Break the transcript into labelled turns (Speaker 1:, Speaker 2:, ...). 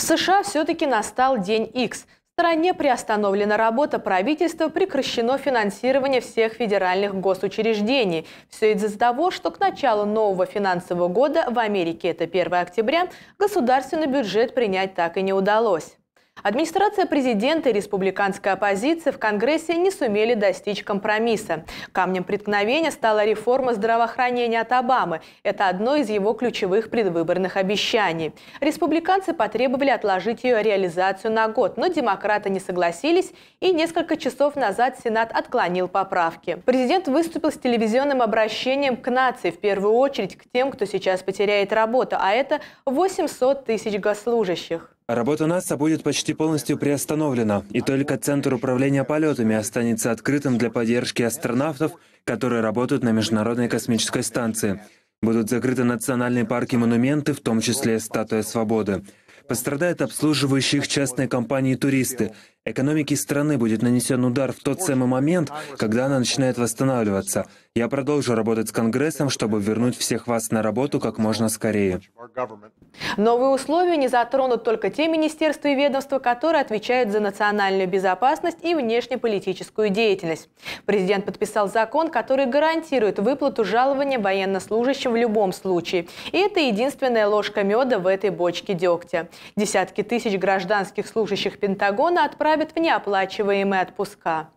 Speaker 1: В США все-таки настал день X. В стране приостановлена работа правительства, прекращено финансирование всех федеральных госучреждений. Все из-за того, что к началу нового финансового года в Америке, это 1 октября, государственный бюджет принять так и не удалось. Администрация президента и республиканская оппозиция в Конгрессе не сумели достичь компромисса. Камнем преткновения стала реформа здравоохранения от Обамы. Это одно из его ключевых предвыборных обещаний. Республиканцы потребовали отложить ее реализацию на год, но демократы не согласились, и несколько часов назад Сенат отклонил поправки. Президент выступил с телевизионным обращением к нации, в первую очередь к тем, кто сейчас потеряет работу, а это 800 тысяч госслужащих.
Speaker 2: Работа НАСА будет почти полностью приостановлена, и только Центр управления полетами останется открытым для поддержки астронавтов, которые работают на Международной космической станции. Будут закрыты национальные парки и монументы, в том числе Статуя Свободы. Пострадают обслуживающих частные компании туристы. Экономике страны будет нанесен удар в тот самый момент, когда она начинает восстанавливаться. Я продолжу работать с Конгрессом, чтобы вернуть всех вас на работу как можно скорее.
Speaker 1: Новые условия не затронут только те министерства и ведомства, которые отвечают за национальную безопасность и внешнеполитическую деятельность. Президент подписал закон, который гарантирует выплату жалования военнослужащим в любом случае. И это единственная ложка меда в этой бочке дегтя. Десятки тысяч гражданских служащих Пентагона отправят в неоплачиваемые отпуска.